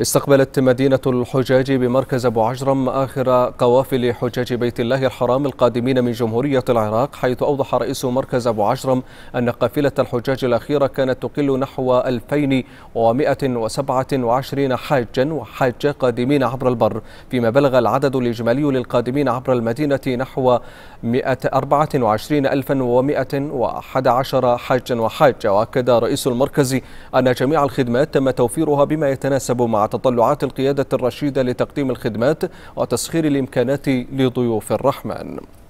استقبلت مدينة الحجاج بمركز أبو عجرم آخر قوافل حجاج بيت الله الحرام القادمين من جمهورية العراق حيث أوضح رئيس مركز أبو عجرم أن قافلة الحجاج الأخيرة كانت تقل نحو 2127 حاجا وحاجة قادمين عبر البر فيما بلغ العدد الإجمالي للقادمين عبر المدينة نحو 124111 حاجا وحاجة وأكد رئيس المركز أن جميع الخدمات تم توفيرها بما يتناسب مع تطلعات القيادة الرشيدة لتقديم الخدمات وتسخير الإمكانات لضيوف الرحمن